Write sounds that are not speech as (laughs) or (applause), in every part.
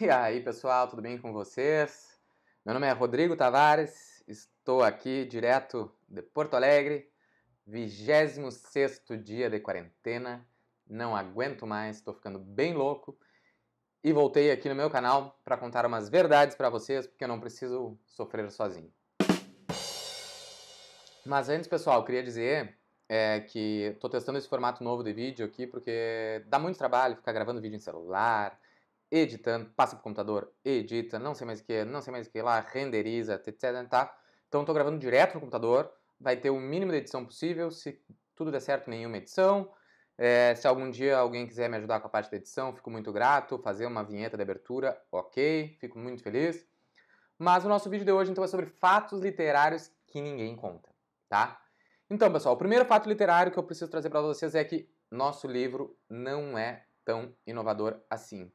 E aí, pessoal, tudo bem com vocês? Meu nome é Rodrigo Tavares, estou aqui direto de Porto Alegre, 26 dia de quarentena, não aguento mais, estou ficando bem louco e voltei aqui no meu canal para contar umas verdades para vocês, porque eu não preciso sofrer sozinho. Mas antes, pessoal, queria dizer é, que estou testando esse formato novo de vídeo aqui, porque dá muito trabalho ficar gravando vídeo em celular editando, passa para o computador, edita, não sei mais o que, não sei mais o que lá, renderiza, etc. Tá? Então estou gravando direto no computador, vai ter o mínimo de edição possível, se tudo der certo, nenhuma edição. É, se algum dia alguém quiser me ajudar com a parte da edição, fico muito grato. Fazer uma vinheta de abertura, ok, fico muito feliz. Mas o nosso vídeo de hoje então é sobre fatos literários que ninguém conta, tá? Então, pessoal, o primeiro fato literário que eu preciso trazer para vocês é que nosso livro não é tão inovador assim.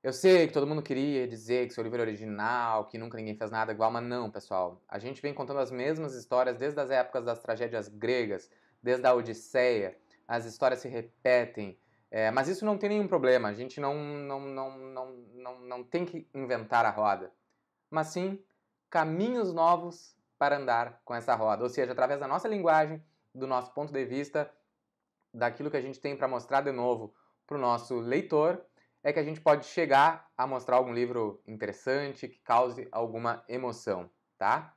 Eu sei que todo mundo queria dizer que seu livro é original, que nunca ninguém fez nada igual, mas não, pessoal. A gente vem contando as mesmas histórias desde as épocas das tragédias gregas, desde a Odisseia. As histórias se repetem. É, mas isso não tem nenhum problema. A gente não, não, não, não, não, não tem que inventar a roda. Mas sim caminhos novos para andar com essa roda. Ou seja, através da nossa linguagem, do nosso ponto de vista, daquilo que a gente tem para mostrar de novo para o nosso leitor é que a gente pode chegar a mostrar algum livro interessante que cause alguma emoção, tá?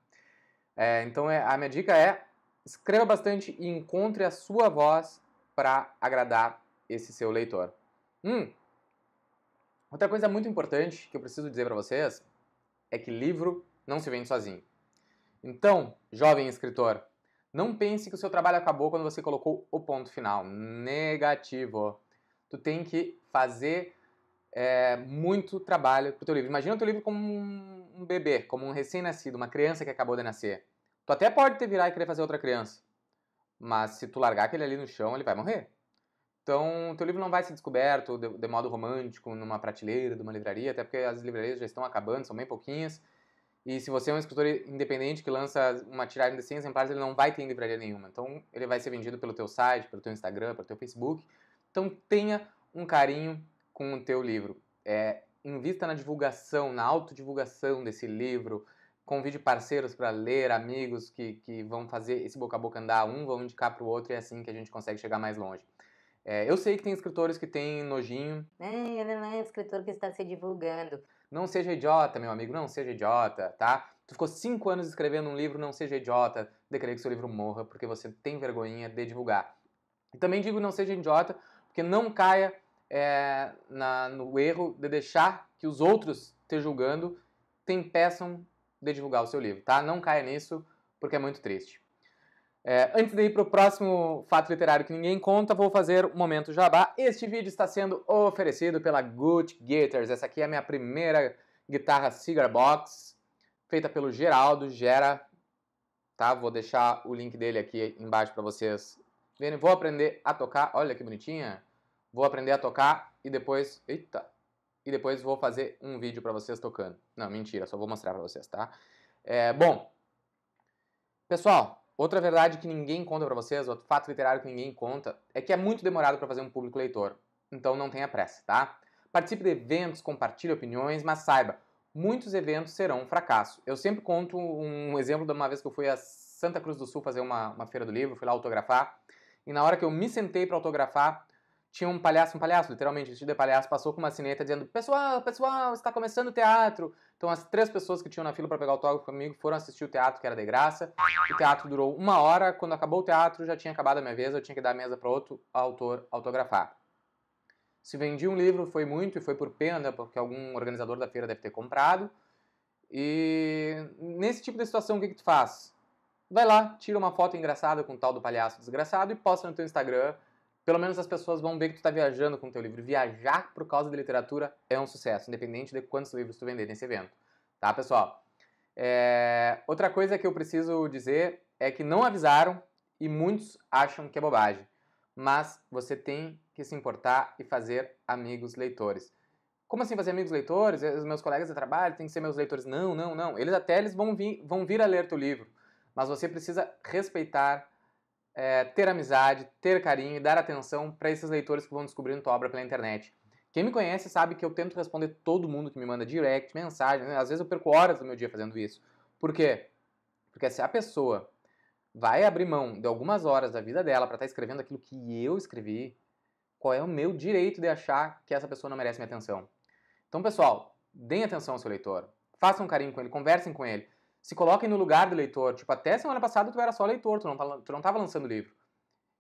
É, então é, a minha dica é escreva bastante e encontre a sua voz para agradar esse seu leitor. Hum, outra coisa muito importante que eu preciso dizer para vocês é que livro não se vende sozinho. Então, jovem escritor, não pense que o seu trabalho acabou quando você colocou o ponto final. Negativo. Tu tem que fazer é, muito trabalho para o teu livro. Imagina o teu livro como um, um bebê, como um recém-nascido, uma criança que acabou de nascer. Tu até pode te virar e querer fazer outra criança, mas se tu largar aquele ali no chão, ele vai morrer. Então, teu livro não vai ser descoberto de, de modo romântico numa prateleira de uma livraria, até porque as livrarias já estão acabando, são bem pouquinhas. E se você é um escritor independente que lança uma tiragem de 100 exemplares, ele não vai ter em livraria nenhuma. Então, ele vai ser vendido pelo teu site, pelo teu Instagram, pelo teu Facebook. Então, tenha um carinho com o teu livro. É, invista na divulgação, na autodivulgação desse livro. Convide parceiros para ler, amigos que, que vão fazer esse boca a boca andar, um vão indicar para o outro e é assim que a gente consegue chegar mais longe. É, eu sei que tem escritores que têm nojinho. É, não é escritor que está se divulgando. Não seja idiota, meu amigo, não seja idiota, tá? Tu ficou cinco anos escrevendo um livro, não seja idiota, querer que seu livro morra, porque você tem vergonha de divulgar. E também digo não seja idiota, porque não caia é, na, no erro de deixar que os outros te julgando te impeçam de divulgar o seu livro, tá? Não caia nisso, porque é muito triste. É, antes de ir para o próximo fato literário que ninguém conta, vou fazer um momento jabá. Este vídeo está sendo oferecido pela Good Guitars. Essa aqui é a minha primeira guitarra Cigar Box, feita pelo Geraldo Gera. Tá? Vou deixar o link dele aqui embaixo para vocês verem. Vou aprender a tocar. Olha que bonitinha vou aprender a tocar e depois, eita, e depois vou fazer um vídeo para vocês tocando. Não, mentira, só vou mostrar para vocês, tá? É, bom, pessoal, outra verdade que ninguém conta para vocês, outro fato literário que ninguém conta, é que é muito demorado para fazer um público leitor. Então não tenha pressa, tá? Participe de eventos, compartilhe opiniões, mas saiba, muitos eventos serão um fracasso. Eu sempre conto um exemplo de uma vez que eu fui a Santa Cruz do Sul fazer uma, uma feira do livro, fui lá autografar, e na hora que eu me sentei para autografar, tinha um palhaço, um palhaço, literalmente, vestido de palhaço, passou com uma sineta dizendo: Pessoal, pessoal, está começando o teatro. Então, as três pessoas que tinham na fila para pegar autógrafo comigo foram assistir o teatro, que era de graça. O teatro durou uma hora. Quando acabou o teatro, já tinha acabado a minha vez, eu tinha que dar a mesa para outro autor autografar. Se vendi um livro, foi muito e foi por pena, porque algum organizador da feira deve ter comprado. E nesse tipo de situação, o que, que tu faz? Vai lá, tira uma foto engraçada com o tal do palhaço desgraçado e posta no teu Instagram pelo menos as pessoas vão ver que tu tá viajando com o teu livro. Viajar por causa da literatura é um sucesso, independente de quantos livros tu vender nesse evento. Tá, pessoal? É... Outra coisa que eu preciso dizer é que não avisaram e muitos acham que é bobagem. Mas você tem que se importar e fazer amigos leitores. Como assim fazer amigos leitores? Os meus colegas de trabalho têm que ser meus leitores. Não, não, não. Eles até eles vão, vir, vão vir a ler teu livro. Mas você precisa respeitar é, ter amizade, ter carinho e dar atenção para esses leitores que vão descobrindo tua obra pela internet. Quem me conhece sabe que eu tento responder todo mundo que me manda direct, mensagem, né? às vezes eu perco horas do meu dia fazendo isso. Por quê? Porque se a pessoa vai abrir mão de algumas horas da vida dela para estar tá escrevendo aquilo que eu escrevi, qual é o meu direito de achar que essa pessoa não merece minha atenção? Então, pessoal, deem atenção ao seu leitor, façam um carinho com ele, conversem com ele se coloquem no lugar do leitor. Tipo, até semana passada tu era só leitor, tu não, tu não tava lançando livro.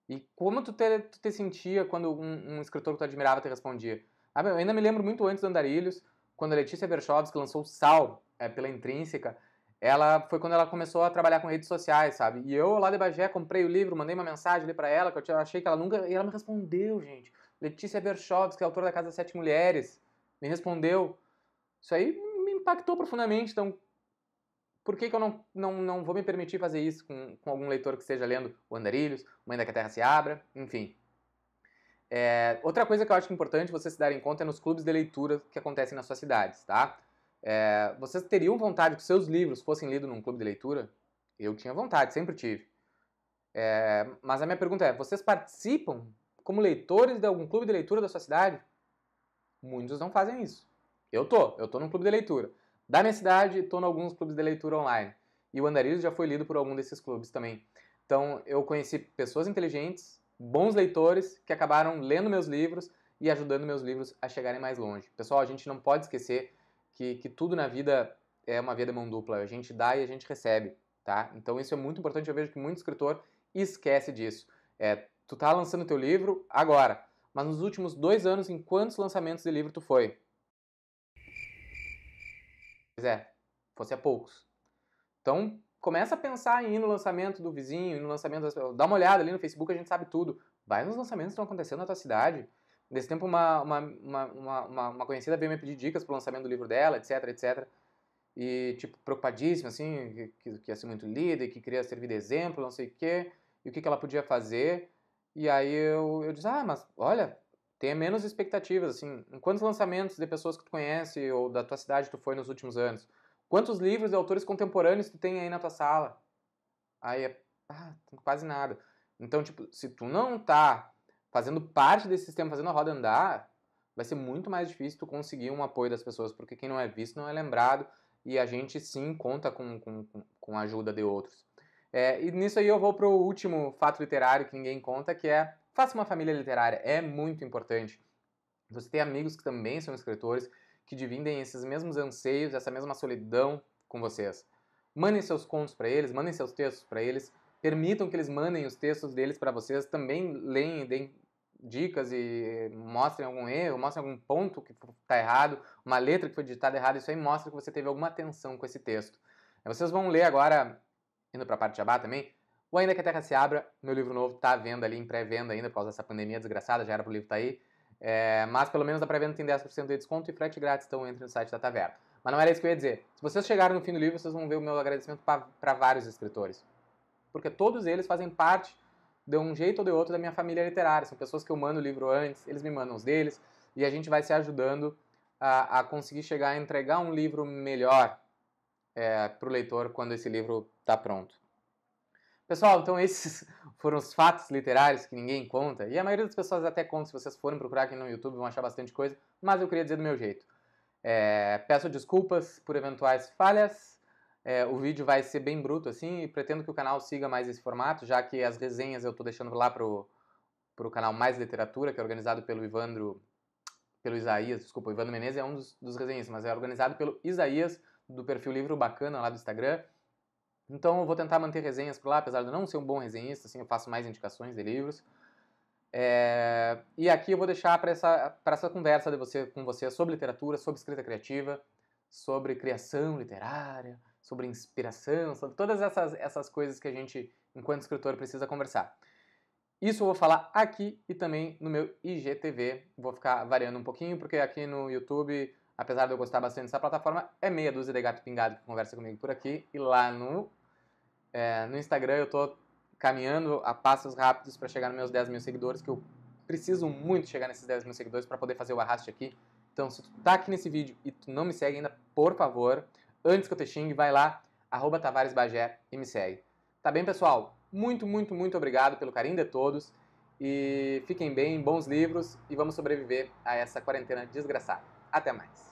E como tu te, tu te sentia quando um, um, escritor que tu admirava te respondia? Ah, eu ainda me lembro muito antes do Andarilhos, quando a Letícia Berchowski lançou Sal é, pela Intrínseca, ela foi quando ela começou a trabalhar com redes sociais, sabe? E eu lá de Bagé comprei o livro, mandei uma mensagem ali para ela, que eu achei que ela nunca. E ela me respondeu, gente. Letícia que é autora da Casa Sete Mulheres, me respondeu. Isso aí me impactou profundamente. Então, por que, que eu não, não, não vou me permitir fazer isso com, com algum leitor que esteja lendo O Andarilhos, Mãe da que a Terra se Abra, enfim. É, outra coisa que eu acho importante vocês se darem conta é nos clubes de leitura que acontecem nas suas cidades, tá? É, vocês teriam vontade que seus livros fossem lidos num clube de leitura? Eu tinha vontade, sempre tive. É, mas a minha pergunta é: vocês participam como leitores de algum clube de leitura da sua cidade? Muitos não fazem isso. Eu tô, eu tô num clube de leitura da minha cidade, estou em alguns clubes de leitura online. E o Andarilho já foi lido por algum desses clubes também. Então eu conheci pessoas inteligentes, bons leitores, que acabaram lendo meus livros e ajudando meus livros a chegarem mais longe. Pessoal, a gente não pode esquecer que, que tudo na vida é uma vida de mão dupla. A gente dá e a gente recebe, tá? Então isso é muito importante. Eu vejo que muito escritor esquece disso. É, tu tá lançando teu livro agora, mas nos últimos dois anos, em quantos lançamentos de livro tu foi? quiser, é, fosse a poucos. Então, começa a pensar em ir no lançamento do vizinho, no lançamento das... dá uma olhada ali no Facebook, a gente sabe tudo. Vai nos lançamentos que estão acontecendo na tua cidade. Nesse tempo, uma, uma, uma, uma, uma conhecida veio me pedir dicas para o lançamento do livro dela, etc, etc. E, tipo, preocupadíssima, assim, que, que ia ser muito e que queria servir de exemplo, não sei o quê, e o que, que ela podia fazer. E aí eu, eu disse, ah, mas olha, tenha menos expectativas, assim, em quantos lançamentos de pessoas que tu conhece ou da tua cidade tu foi nos últimos anos? Quantos livros de autores contemporâneos tu tem aí na tua sala? Aí é ah, quase nada. Então, tipo, se tu não tá fazendo parte desse sistema, fazendo a roda andar, vai ser muito mais difícil tu conseguir um apoio das pessoas, porque quem não é visto não é lembrado e a gente sim conta com, com, com a ajuda de outros. É, e nisso aí eu vou pro último fato literário que ninguém conta, que é Faça uma família literária, é muito importante. Você tem amigos que também são escritores, que dividem esses mesmos anseios, essa mesma solidão com vocês. Mandem seus contos para eles, mandem seus textos para eles, permitam que eles mandem os textos deles para vocês, também leem, deem dicas e eh, mostrem algum erro, mostrem algum ponto que está errado, uma letra que foi digitada errada, isso aí mostra que você teve alguma atenção com esse texto. Vocês vão ler agora, indo para a parte de jabá também, o Ainda que a Terra se Abra, meu livro novo, está à venda ali em pré-venda ainda, por causa dessa pandemia desgraçada, já era pro livro estar tá aí. É, mas pelo menos a pré-venda tem 10% de desconto e frete grátis, então entre no site da Taverna. Mas não era isso que eu ia dizer. Se vocês chegarem no fim do livro, vocês vão ver o meu agradecimento para vários escritores. Porque todos eles fazem parte, de um jeito ou de outro, da minha família literária. São pessoas que eu mando o livro antes, eles me mandam os deles, e a gente vai se ajudando a, a conseguir chegar a entregar um livro melhor é, para o leitor quando esse livro está pronto. Pessoal, então esses (laughs) foram os fatos literários que ninguém conta. E a maioria das pessoas até conta, se vocês forem procurar aqui no YouTube vão achar bastante coisa, mas eu queria dizer do meu jeito. É, peço desculpas por eventuais falhas. É, o vídeo vai ser bem bruto assim e pretendo que o canal siga mais esse formato, já que as resenhas eu estou deixando lá para o canal Mais Literatura, que é organizado pelo Ivandro, pelo Isaías, desculpa, o Ivandro Menezes é um dos, dos resenhistas, mas é organizado pelo Isaías, do perfil Livro Bacana lá do Instagram. Então eu vou tentar manter resenhas por lá, apesar de eu não ser um bom resenhista, assim, eu faço mais indicações de livros. É, e aqui eu vou deixar para essa, essa conversa de você, com você sobre literatura, sobre escrita criativa, sobre criação literária, sobre inspiração, sobre todas essas, essas coisas que a gente, enquanto escritor, precisa conversar. Isso eu vou falar aqui e também no meu IGTV. Vou ficar variando um pouquinho, porque aqui no YouTube, apesar de eu gostar bastante dessa plataforma, é meia dúzia de gato pingado que conversa comigo por aqui. E lá no é, no Instagram eu estou caminhando a passos rápidos para chegar nos meus 10 mil seguidores, que eu preciso muito chegar nesses 10 mil seguidores para poder fazer o arraste aqui. Então, se tu tá aqui nesse vídeo e tu não me segue ainda, por favor, antes que eu te xingue, vai lá, arroba Tavares Bagé e me segue. Tá bem, pessoal? Muito, muito, muito obrigado pelo carinho de todos. E fiquem bem, bons livros e vamos sobreviver a essa quarentena desgraçada. Até mais!